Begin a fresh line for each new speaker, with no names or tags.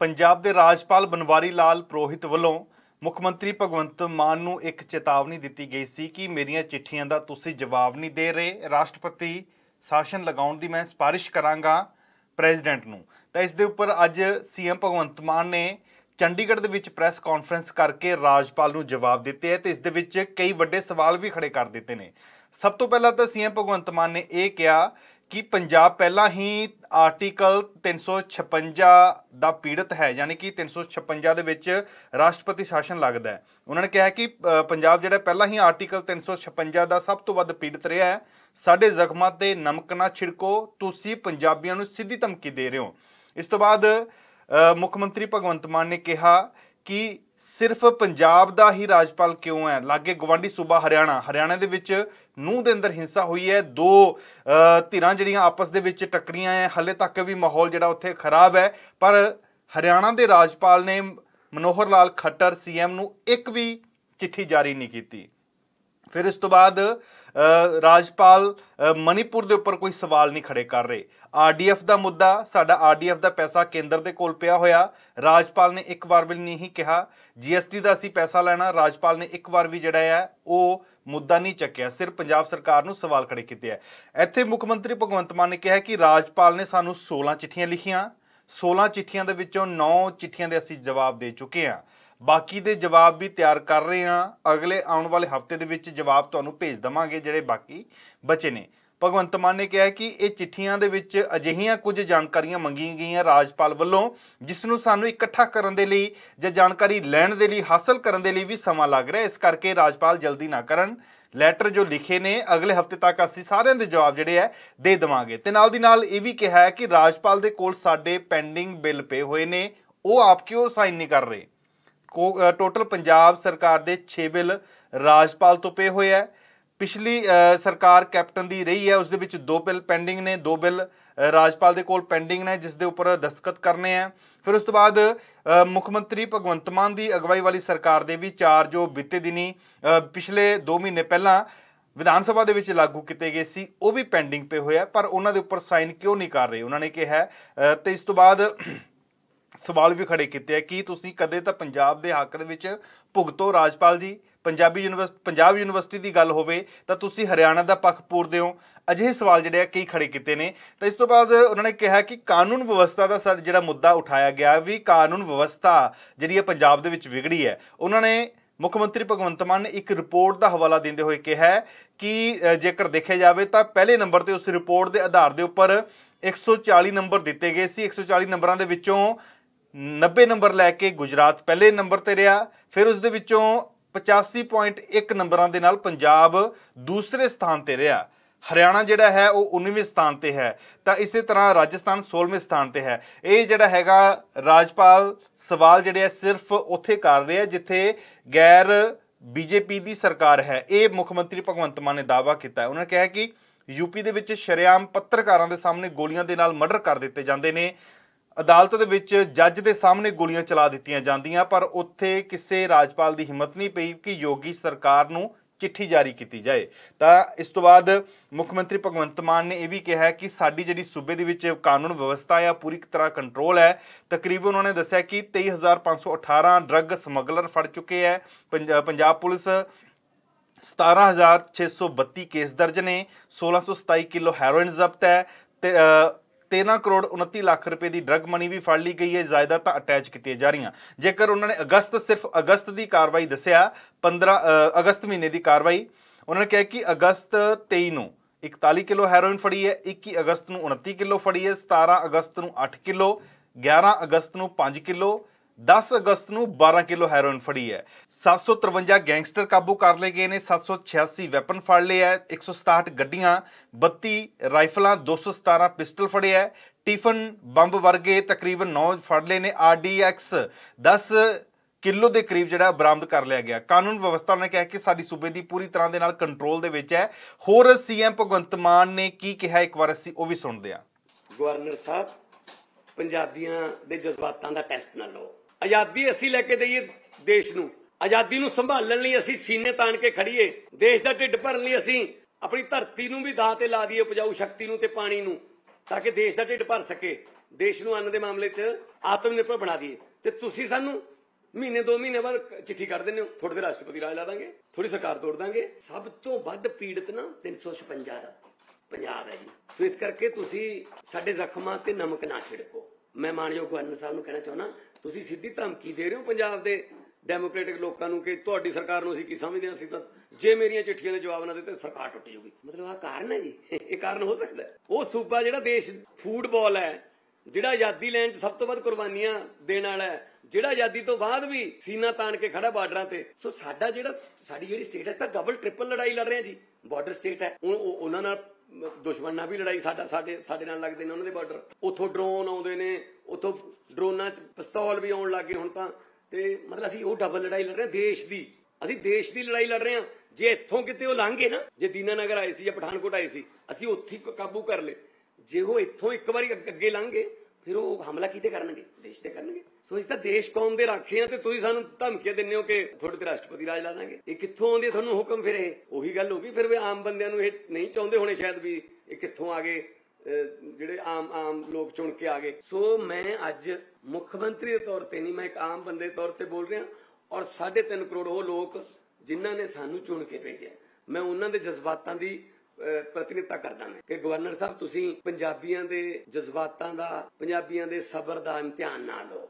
ਪੰਜਾਬ ਦੇ ਰਾਜਪਾਲ ਬਨਵਾਰੀ ਲਾਲ ਪ੍ਰੋਹਿਤ ਵੱਲੋਂ ਮੁੱਖ ਮੰਤਰੀ ਭਗਵੰਤ ਮਾਨ ਨੂੰ ਇੱਕ ਚੇਤਾਵਨੀ ਦਿੱਤੀ ਗਈ ਸੀ ਕਿ ਮੇਰੀਆਂ ਚਿੱਠੀਆਂ ਦਾ ਤੁਸੀਂ ਜਵਾਬ ਨਹੀਂ ਦੇ ਰਹੇ ਰਾਸ਼ਟਰਪਤੀ ਸ਼ਾਸਨ ਲਗਾਉਣ ਦੀ ਮੈਂ ਸਿਫਾਰਿਸ਼ ਕਰਾਂਗਾ ਪ੍ਰੈਜ਼ੀਡੈਂਟ ਨੂੰ ਤਾਂ ਇਸ ਦੇ ਉੱਪਰ ਅੱਜ ਸੀਐਮ ਭਗਵੰਤ ਮਾਨ ਨੇ ਚੰਡੀਗੜ੍ਹ ਦੇ ਵਿੱਚ ਪ੍ਰੈਸ ਕਾਨਫਰੰਸ ਕਰਕੇ ਰਾਜਪਾਲ ਨੂੰ ਜਵਾਬ ਦਿੱਤੇ ਹੈ ਤੇ ਇਸ ਦੇ ਵਿੱਚ ਕਈ ਵੱਡੇ ਸਵਾਲ ਵੀ ਖੜੇ ਕਰ ਦਿੱਤੇ ਨੇ ਸਭ ਤੋਂ ਪਹਿਲਾਂ ਤਾਂ ਸੀਐਮ ਭਗਵੰਤ ਮਾਨ ਨੇ ਇਹ ਕਿਹਾ ਕਿ ਪੰਜਾਬ ਪਹਿਲਾਂ ਹੀ ਆਰਟੀਕਲ 356 ਦਾ ਪੀੜਤ ਹੈ ਯਾਨੀ ਕਿ 356 ਦੇ ਵਿੱਚ ਰਾਸ਼ਟਰਪਤੀ ਸ਼ਾਸਨ ਲੱਗਦਾ ਹੈ ਉਹਨਾਂ ਨੇ ਕਿਹਾ ਕਿ ਪੰਜਾਬ ਜਿਹੜਾ ਪਹਿਲਾਂ ਹੀ ਆਰਟੀਕਲ 356 ਦਾ ਸਭ ਤੋਂ ਵੱਧ ਪੀੜਤ ਰਿਹਾ ਹੈ ਸਾਡੇ ਜ਼ਖਮਾਂ ਤੇ ਨਮਕ ਨਾ ਛਿੜਕੋ ਤੁਸੀਂ ਪੰਜਾਬੀਆਂ ਨੂੰ ਸਿੱਧੀ ਧਮਕੀ ਦੇ ਰਹੇ ਹੋ ਇਸ ਤੋਂ ਬਾਅਦ ਮੁੱਖ ਮੰਤਰੀ ਭਗਵੰਤ ਮਾਨ ਨੇ ਕਿਹਾ ਕਿ ਸਿਰਫ ਪੰਜਾਬ ਦਾ ਹੀ ਰਾਜਪਾਲ ਕਿਉਂ ਹੈ ਲਾਗੇ ਗਵਾਂਡੀ ਸੂਬਾ ਹਰਿਆਣਾ ਹਰਿਆਣਾ ਦੇ ਵਿੱਚ ਨੂੰ ਦੇ ਅੰਦਰ ਹਿੰਸਾ ਹੋਈ ਹੈ ਦੋ ਧਿਰਾਂ ਜਿਹੜੀਆਂ ਆਪਸ ਦੇ ਵਿੱਚ ਟੱਕਰੀਆਂ ਹੈ ਹਲੇ ਤੱਕ ਵੀ ਮਾਹੌਲ ਜਿਹੜਾ ਉੱਥੇ ਖਰਾਬ ਹੈ ਪਰ ਹਰਿਆਣਾ ਦੇ ਰਾਜਪਾਲ ਨੇ ਮਨੋਹਰ ਲਾਲ ਖੱਟਰ ਸੀਐਮ ਨੂੰ ਇੱਕ ਵੀ ਚਿੱਠੀ ਜਾਰੀ ਨਹੀਂ ਕੀਤੀ ਫਿਰ ਇਸ ਤੋਂ ਬਾਅਦ ਰਾਜਪਾਲ ਮਨੀਪੁਰ ਦੇ ਉੱਪਰ ਕੋਈ ਸਵਾਲ ਨਹੀਂ ਖੜੇ ਕਰ ਰਹੇ ਆਰਡੀਐਫ ਦਾ ਮੁੱਦਾ ਸਾਡਾ ਆਰਡੀਐਫ ਦਾ ਪੈਸਾ ਕੇਂਦਰ ਦੇ ਕੋਲ ਪਿਆ ਹੋਇਆ ਰਾਜਪਾਲ ਨੇ ਇੱਕ ਵਾਰ ਵੀ ਨਹੀਂ ਕਿਹਾ ਜੀਐਸਟੀ ਦਾ ਅਸੀਂ ਪੈਸਾ ਲੈਣਾ ਰਾਜਪਾਲ ਨੇ ਇੱਕ ਵਾਰ ਵੀ ਜਿਹੜਾ ਹੈ ਉਹ ਮੁੱਦਾ ਨਹੀਂ ਚੱਕਿਆ ਸਿਰ ਪੰਜਾਬ ਸਰਕਾਰ ਨੂੰ ਸਵਾਲ ਖੜੇ ਕੀਤੇ ਆ ਇੱਥੇ ਮੁੱਖ ਮੰਤਰੀ ਭਗਵੰਤ ਮਾਨ ਨੇ ਕਿਹਾ ਕਿ ਰਾਜਪਾਲ ਨੇ ਸਾਨੂੰ 16 ਚਿੱਠੀਆਂ ਲਿਖੀਆਂ 16 ਚਿੱਠੀਆਂ ਦੇ ਵਿੱਚੋਂ 9 ਚਿੱਠੀਆਂ ਦੇ ਅਸੀਂ ਜਵਾਬ ਦੇ ਚੁੱਕੇ ਹਾਂ ਬਾਕੀ ਦੇ ਜਵਾਬ ਵੀ ਤਿਆਰ ਕਰ ਰਹੇ ਹਾਂ ਅਗਲੇ ਆਉਣ ਵਾਲੇ ਹਫਤੇ ਦੇ ਵਿੱਚ ਜਵਾਬ ਤੁਹਾਨੂੰ ਭੇਜ ਦਵਾਂਗੇ ਜਿਹੜੇ ਬਾਕੀ ਬਚੇ ਨੇ ਭਗਵੰਤ ਮਾਨ ਨੇ ਕਿਹਾ ਕਿ ਇਹ ਚਿੱਠੀਆਂ ਦੇ ਵਿੱਚ ਅਜਿਹੀਆਂ ਕੁਝ ਜਾਣਕਾਰੀਆਂ ਮੰਗੀਆਂ ਗਈਆਂ ਰਾਜਪਾਲ ਵੱਲੋਂ ਜਿਸ ਨੂੰ ਸਾਨੂੰ ਇਕੱਠਾ ਕਰਨ ਦੇ ਲਈ ਜਾਂ ਜਾਣਕਾਰੀ ਲੈਣ ਦੇ ਲਈ ਹਾਸਲ ਕਰਨ ਦੇ ਲਈ ਵੀ ਸਮਾਂ ਲੱਗ ਰਿਹਾ ਇਸ ਕਰਕੇ ਰਾਜਪਾਲ ਜਲਦੀ ਨਾ ਕਰਨ ਲੈਟਰ ਜੋ ਲਿਖੇ ਨੇ ਅਗਲੇ ਹਫਤੇ ਤੱਕ ਅਸੀਂ ਸਾਰਿਆਂ ਦੇ ਜਵਾਬ ਜਿਹੜੇ ਆ ਦੇ ਦਵਾਂਗੇ ਤੇ ਨਾਲ ਦੀ ਨਾਲ ਇਹ ਵੀ ਕਿਹਾ ਹੈ ਕਿ ਰਾਜਪਾਲ ਦੇ ਕੋਲ ਸਾਡੇ ਪੈਂਡਿੰਗ ਬਿੱਲ ਪਏ ਹੋਏ ਨੇ ਉਹ ਆਪ ਕਿਉਂ ਸਾਈਨ ਨਹੀਂ ਕਰ ਰਹੇ ਟੋਟਲ ਪੰਜਾਬ ਸਰਕਾਰ ਦੇ 6 ਬਿੱਲ ਰਾਜਪਾਲ ਤੋਂ ਪੇ ਹੋਏ ਆ ਪਿਛਲੀ ਸਰਕਾਰ ਕੈਪਟਨ ਦੀ ਰਹੀ ਹੈ ਉਸ ਦੇ ਵਿੱਚ ਦੋ ਬਿੱਲ ਪੈਂਡਿੰਗ ਨੇ ਦੋ ਬਿੱਲ ਰਾਜਪਾਲ ਦੇ ਕੋਲ ਪੈਂਡਿੰਗ ਨੇ ਜਿਸ ਦੇ ਉੱਪਰ ਦਸਤਖਤ ਕਰਨੇ ਆ ਫਿਰ ਉਸ ਤੋਂ ਬਾਅਦ ਮੁੱਖ ਮੰਤਰੀ ਭਗਵੰਤ ਮਾਨ ਦੀ ਅਗਵਾਈ ਵਾਲੀ ਸਰਕਾਰ ਦੇ ਵੀ ਚਾਰ ਜੋ ਬਿੱਤੇ ਦਿਨੀ ਪਿਛਲੇ 2 ਮਹੀਨੇ ਪਹਿਲਾਂ ਵਿਧਾਨ ਸਭਾ ਦੇ ਵਿੱਚ ਲਾਗੂ ਕੀਤੇ ਗਏ ਸੀ ਉਹ ਵੀ ਪੈਂਡਿੰਗ ਪੇ ਹੋਇਆ ਪਰ ਉਹਨਾਂ ਦੇ ਉੱਪਰ ਸਾਈਨ ਕਿਉਂ ਨਹੀਂ ਕਰ ਰਹੇ ਉਹਨਾਂ ਨੇ ਕਿਹਾ ਤੇ ਇਸ ਤੋਂ ਬਾਅਦ ਸਵਾਲ ਵੀ ਖੜੇ ਕੀਤੇ ਆ ਕਿ ਤੁਸੀਂ ਕਦੇ ਤਾਂ ਪੰਜਾਬ ਦੇ ਹੱਕ ਦੇ ਵਿੱਚ ਭੁਗਤੋ ਰਾਜਪਾਲ ਜੀ ਪੰਜਾਬੀ ਯੂਨੀਵਰਸਿਟੀ ਪੰਜਾਬ ਯੂਨੀਵਰਸਿਟੀ ਦੀ ਗੱਲ ਹੋਵੇ ਤਾਂ ਤੁਸੀਂ ਹਰਿਆਣਾ ਦਾ ਪੱਖ ਪੂਰਦੇ ਹੋ ਅਜਿਹੇ ਸਵਾਲ ਜਿਹੜੇ ਆ ਕਈ ਖੜੇ ਕੀਤੇ ਨੇ ਤਾਂ ਇਸ ਤੋਂ ਬਾਅਦ ਉਹਨਾਂ ਨੇ ਕਿਹਾ ਕਿ ਕਾਨੂੰਨ ਵਿਵਸਥਾ ਦਾ ਸਰ ਜਿਹੜਾ ਮੁੱਦਾ ਉਠਾਇਆ ਗਿਆ ਵੀ ਕਾਨੂੰਨ ਵਿਵਸਥਾ ਜਿਹੜੀ ਹੈ ਪੰਜਾਬ ਦੇ ਵਿੱਚ ਵਿਗੜੀ ਹੈ ਉਹਨਾਂ ਨੇ ਮੁੱਖ ਮੰਤਰੀ ਭਗਵੰਤ ਮਾਨ ਨੇ ਇੱਕ ਰਿਪੋਰਟ ਦਾ ਹਵਾਲਾ ਦਿੰਦੇ ਹੋਏ ਕਿਹਾ ਕਿ ਜੇਕਰ ਦੇਖਿਆ ਜਾਵੇ ਤਾਂ ਪਹਿਲੇ ਨੰਬਰ ਤੇ ਉਸ ਰਿਪੋਰਟ ਦੇ ਆਧਾਰ ਦੇ ਉੱਪਰ 140 ਨੰਬਰ ਦਿੱਤੇ ਗਏ ਸੀ 140 ਨੰਬਰਾਂ ਦੇ ਵਿੱਚੋਂ 90 ਨੰਬਰ ਲੈ ਕੇ ਗੁਜਰਾਤ ਪਹਿਲੇ ਨੰਬਰ ਤੇ ਰਿਹਾ ਫਿਰ ਉਸ ਦੇ ਵਿੱਚੋਂ 85.1 ਨੰਬਰਾਂ ਦੇ ਨਾਲ ਪੰਜਾਬ ਦੂਸਰੇ ਸਥਾਨ ਤੇ ਰਿਹਾ ਹਰਿਆਣਾ ਜਿਹੜਾ ਹੈ ਉਹ 19ਵੇਂ ਸਥਾਨ ਤੇ ਹੈ ਤਾਂ ਇਸੇ ਤਰ੍ਹਾਂ ਰਾਜਸਥਾਨ 16ਵੇਂ ਸਥਾਨ ਤੇ ਹੈ ਇਹ ਜਿਹੜਾ ਹੈਗਾ ਰਾਜਪਾਲ ਸਵਾਲ ਜਿਹੜੇ ਆ ਸਿਰਫ ਉੱਥੇ ਕਰ ਰਿਹਾ ਜਿੱਥੇ ਗੈਰ ਬੀਜੇਪੀ ਦੀ ਸਰਕਾਰ ਹੈ ਇਹ ਮੁੱਖ ਮੰਤਰੀ ਭਗਵੰਤ ਮਾਨ ਨੇ ਦਾਅਵਾ ਕੀਤਾ ਹੈ ਉਹਨਾਂ ਨੇ ਕਿਹਾ ਕਿ ਯੂਪੀ ਦੇ ਵਿੱਚ ਸ਼ਰਿਆਮ ਪੱਤਰਕਾਰਾਂ ਦੇ ਸਾਹਮਣੇ ਗੋਲੀਆਂ ਦੇ ਨਾਲ ਮਰਡਰ ਕਰ ਦਿੱਤੇ ਜਾਂਦੇ ਨੇ ਅਦਾਲਤ ਦੇ ਵਿੱਚ ਜੱਜ ਦੇ ਸਾਹਮਣੇ ਗੋਲੀਆਂ ਚਲਾ ਦਿੱਤੀਆਂ ਜਾਂਦੀਆਂ ਪਰ ਉੱਥੇ ਕਿਸੇ ਰਾਜਪਾਲ ਦੀ ਹਿੰਮਤ ਨਹੀਂ ਪਈ ਕਿ ਯੋਗੀ ਸਰਕਾਰ ਨੂੰ ਚਿੱਠੀ ਜਾਰੀ ਕੀਤੀ ਜਾਏ ਤਾਂ ਇਸ ਤੋਂ ਬਾਅਦ ਮੁੱਖ ਮੰਤਰੀ ਭਗਵੰਤ ਮਾਨ ਨੇ ਇਹ ਵੀ ਕਿਹਾ ਕਿ ਸਾਡੀ ਜਿਹੜੀ ਸੂਬੇ ਦੇ ਵਿੱਚ ਕਾਨੂੰਨ ਵਿਵਸਥਾ ਆ ਪੂਰੀ ਤਰ੍ਹਾਂ ਕੰਟਰੋਲ ਹੈ ਤਕਰੀਬਨ ਉਹਨਾਂ ਨੇ ਦੱਸਿਆ ਕਿ 23518 ਡਰੱਗ ਸਮਗਲਰ ਫੜ ਚੁੱਕੇ ਹੈ ਪੰਜਾਬ ਪੁਲਿਸ 17632 ਕੇਸ ਦਰਜ ਨੇ 1627 ਕਿਲੋ ਹੈਰੋਇਨ ਜ਼ਬਤ ਹੈ ਤੇ 13 ਕਰੋੜ 29 ਲੱਖ ਰੁਪਏ ਦੀ ਡਰਗ ਮਨੀ ਵੀ ਫੜ ਲਈ ਗਈ ਹੈ ਤਾਂ ਅਟੈਚ ਕੀਤੀਆਂ ਜਾ ਰਹੀਆਂ ਜੇਕਰ ਉਹਨਾਂ ਨੇ ਅਗਸਤ ਸਿਰਫ ਅਗਸਤ ਦੀ ਕਾਰਵਾਈ ਦੱਸਿਆ 15 ਅਗਸਤ ਮਹੀਨੇ ਦੀ ਕਾਰਵਾਈ ਉਹਨਾਂ ਨੇ ਕਿਹਾ ਕਿ ਅਗਸਤ 23 ਨੂੰ 41 ਕਿਲੋ ਹੈਰੋਇਨ ਫੜੀ ਹੈ 21 ਅਗਸਤ ਨੂੰ 29 ਕਿਲੋ ਫੜੀ ਹੈ 17 ਅਗਸਤ ਨੂੰ 8 ਕਿਲੋ 11 ਅਗਸਤ ਨੂੰ 5 ਕਿਲੋ 10 ਅਗਸਤ ਨੂੰ 12 ਕਿਲੋ ਹੈਰੋਇਨ ਫੜੀ ਹੈ 753 ਗੈਂਗਸਟਰ ਕਾਬੂ ਕਰ ਲਏ ਗਏ ਨੇ 786 ਵੈਪਨ ਫੜ ਲਏ ਹੈ 167 ਗੱਡੀਆਂ 32 ਰਾਈਫਲਾਂ 217 ਪਿਸਟਲ ਫੜੇ ਹੈ ਟਿਫਨ ਬੰਬ ਵਰਗੇ ਤਕਰੀਬਨ 9 ਫੜ ਲਏ ਨੇ ਆਰਡੀਐਕਸ 10 ਕਿਲੋ ਦੇ ਕਰੀਬ ਜਿਹੜਾ ਬਰਾਮਦ ਕਰ ਲਿਆ ਗਿਆ ਕਾਨੂੰਨ ਵਿਵਸਥਾ ਉਹਨੇ ਕਿਹਾ ਕਿ ਸਾਡੀ ਸੂਬੇ ਦੀ ਪੂਰੀ ਤਰ੍ਹਾਂ ਦੇ ਨਾਲ ਕੰਟਰੋਲ ਦੇ ਵਿੱਚ ਹੈ ਹੋਰ ਸੀਐਮ ਭਗਵੰਤ ਮਾਨ ਨੇ ਕੀ ਕਿਹਾ ਇੱਕ ਵਾਰ ਅਸੀਂ ਉਹ ਵੀ ਸੁਣਦੇ ਹਾਂ
ਗਵਰਨਰ ਸਾਹਿਬ ਪੰਜਾਬੀਆਂ ਦੇ ਜਜ਼ਬਾਤਾਂ ਦਾ ਟੈਸਟ ਨਾ ਲਓ ਆਜ਼ਾਦੀ ਅਸੀਂ ਲੈ ਕੇ ਦਈਏ ਦੇਸ਼ ਨੂੰ ਆਜ਼ਾਦੀ ਨੂੰ ਸੰਭਾਲਣ ਲਈ ਅਸੀਂ ਸੀਨੇ ਤਾਣ ਕੇ ਖੜੀਏ ਦੇਸ਼ ਦਾ ਢਿੱਡ ਭਰਨ ਲਈ ਅਸੀਂ ਆਪਣੀ ਧਰਤੀ ਨੂੰ ਵੀ ਦਾਅ ਤੇ ਲਾ ਦਈਏ ਉਪਜਾਊ ਸ਼ਕਤੀ ਨੂੰ ਤੇ ਪਾਣੀ ਨੂੰ ਤਾਂ ਕਿ ਦੇਸ਼ ਦਾ ਢਿੱਡ ਭਰ ਸਕੇ ਦੇਸ਼ ਨੂੰ ਅੰਨ ਦੇ ਮਾਮਲੇ 'ਚ ਆਤਮ ਨਿਰਭਰ ਬਣਾ ਦਈਏ ਤੇ ਤੁਸੀਂ ਸਾਨੂੰ ਮਹੀਨੇ ਦੋ ਮਹੀਨੇ ਬਾਅਦ ਚਿੱਠੀ ਕਰ ਦਿੰਦੇ ਹੋ ਥੋੜੇ ਦੇ ਰਾਸ਼ਟਰਪਤੀ ਰਾਜ ਲਾ ਦਾਂਗੇ ਥੋੜੀ ਸਰਕਾਰ ਤੋੜ ਦਾਂਗੇ ਸਭ ਤੋਂ ਵੱਧ ਪੀੜਤ ਨਾ 356 ਦਾ ਪੰਜਾਬ ਹੈ ਜੀ ਸੋ ਇਸ ਕਰਕੇ ਤੁਸੀਂ ਸਾਡੇ ਜ਼ਖਮਾਂ ਤੇ ਨਮਕ ਨਾ ਛਿੜਕੋ ਮੈਂ ਮਾਨਯੋਗ ਗਵਰਨਰ ਸਾਹਿਬ ਨੂੰ ਕਹਿਣਾ ਚਾਹੁੰਦਾ ਤੁਸੀਂ ਸਿੱਧੀ ਧਮਕੀ ਦੇ ਰਹੇ ਹੋ ਪੰਜਾਬ ਦੇ ਡੈਮੋਕ੍ਰੈਟਿਕ ਲੋਕਾਂ ਨੂੰ ਕਿ ਤੁਹਾਡੀ ਸਰਕਾਰ ਨੂੰ ਅਸੀਂ ਕੀ ਸਮਝਦੇ ਹਾਂ ਅਸੀਂ ਤਾਂ ਜੇ ਮੇਰੀਆਂ ਚਿੱਠੀਆਂ ਦੇ ਜਵਾਬ ਨਾ ਦਿੱਤੇ ਸਰਕਾਰ ਟੁੱਟ ਜਾਊਗੀ ਮਤਲਬ ਆ ਕਾਰਨ ਹੈ ਜੀ ਇਹ ਕਾਰਨ ਹੋ ਸਕਦਾ ਉਹ ਸੂਬਾ ਜਿਹੜਾ ਦੇਸ਼ ਫੁੱਟਬਾਲ ਹੈ ਜਿਹੜਾ ਆਜ਼ਾਦੀ ਲੈਣ 'ਚ ਸਭ ਤੋਂ ਵੱਧ ਕੁਰਬਾਨੀਆਂ ਦੇਣ ਵਾਲਾ ਹੈ ਜਿਹੜਾ ਆਜ਼ਾਦੀ ਤੋਂ ਬਾਅਦ ਵੀ ਸੀਨਾ ਤਾਣ ਕੇ ਖੜਾ ਬਾਰਡਰਾਂ ਤੇ ਸੋ ਸਾਡਾ ਜਿਹੜਾ ਸਾਡੀ ਜਿਹੜੀ ਸਟੇਟਸ ਤਾਂ ਡਬਲ ਟ੍ਰਿਪਲ ਲੜਾਈ ਲੜ ਰਹੇ ਆ ਜੀ ਬਾਰਡਰ ਸਟੇਟ ਹੈ ਉਹ ਉਹਨਾਂ ਨਾਲ ਦੁਸ਼ਮਣ ਨਾਲ ਵੀ ਲੜਾਈ ਸਾਡਾ ਸਾਡੇ ਸਾਡੇ ਨਾਲ ਲੱਗਦੇ ਨੇ ਉਹਨਾਂ ਦੇ ਬਾਰਡਰ ਉੱਥੋਂ ਡਰੋਨ ਆਉਂਦੇ ਨੇ ਉੱਥੋਂ ਡਰੋਨਾਂ 'ਚ ਪਿਸਤੌਲ ਵੀ ਆਉਣ ਲੱਗੇ ਹੁਣ ਤਾਂ ਤੇ ਮਤਲਬ ਅਸੀਂ ਉਹ ਡਬਲ ਲੜਾਈ ਲੜ ਰਹੇ ਹਾਂ ਦੇਸ਼ ਦੀ ਅਸੀਂ ਦੇਸ਼ ਦੀ ਲੜਾਈ ਲੜ ਰਹੇ ਹਾਂ ਜੇ ਇੱਥੋਂ ਕਿਤੇ ਉਹ ਲੰਘੇ ਨਾ ਜੇ ਦੀਨਾਨਗਰ ਆਏ ਸੀ ਜਾਂ ਪਠਾਨਕੋਟ ਆਏ ਸੀ ਅਸੀਂ ਉੱਥੇ ਕਾਬੂ ਕਰ ਲਏ ਜੇ ਉਹ ਇੱਥੋਂ ਇੱਕ ਵਾਰੀ ਅੱਗੇ ਲੰਘੇ ਫਿਰ ਉਹ ਹਮਲਾ ਕਿਤੇ ਕਰਨਗੇ ਦੇਸ਼ ਤੇ ਕਰਨਗੇ ਸੋ ਇਸ ਦੇਸ਼ ਕੌਮ ਦੇ ਰਾਖੇ ਆ ਤੇ ਤੁਸੀਂ ਸਾਨੂੰ ਧਮਕੀਆਂ ਦਿੰਦੇ ਹੋ ਕਿ ਤੁਹਾਡੇ ਤੇ ਰਾਸ਼ਟਰਪਤੀ ਰਾਜ ਲਾ ਦਾਂਗੇ ਇਹ ਕਿੱਥੋਂ ਆਉਂਦੀ ਤੁਹਾਨੂੰ ਹੁਕਮ ਫਿਰ ਇਹ ਉਹੀ ਗੱਲ ਹੋ ਗਈ ਫਿਰ ਵੀ ਆਮ ਬੰਦਿਆਂ ਨੂੰ ਇਹ ਨਹੀਂ ਚਾਹੁੰਦੇ ਹੋਣੇ ਸ਼ਾਇਦ ਵੀ ਇਹ ਕਿੱਥੋਂ ਆ ਗਏ ਜਿਹੜੇ ਆਮ ਆਮ ਲੋਕ ਚੁਣ ਕੇ ਆ ਗਏ ਸੋ ਮੈਂ ਅੱਜ ਮੁੱਖ ਮੰਤਰੀ ਦੇ ਤੌਰ ਤੇ ਨਹੀਂ ਮੈਂ ਇੱਕ ਆਮ ਬੰਦੇ ਦੇ ਤੌਰ ਤੇ ਬੋਲ ਰਿਹਾ ਔਰ 3.5 ਕਰੋੜ ਉਹ ਲੋਕ ਜਿਨ੍ਹਾਂ ਨੇ ਸਾਨੂੰ ਚੁਣ ਕੇ ਭੇਜਿਆ ਮੈਂ ਉਹਨਾਂ ਦੇ ਜਜ਼ਬਾਤਾਂ ਦੀ ਪ੍ਰਤੀਨਿਧਤਾ ਕਰਦਾ ਮੈਂ ਕਿ ਗਵਰਨਰ ਸਾਹਿਬ ਤੁਸੀਂ ਪੰਜਾਬੀਆਂ ਦੇ ਜਜ਼ਬਾਤਾਂ ਦਾ ਪੰਜਾਬੀਆਂ ਦੇ ਸਬਰ ਦਾ ਇਮਤਿਹਾਨ ਨਾ ਲਓ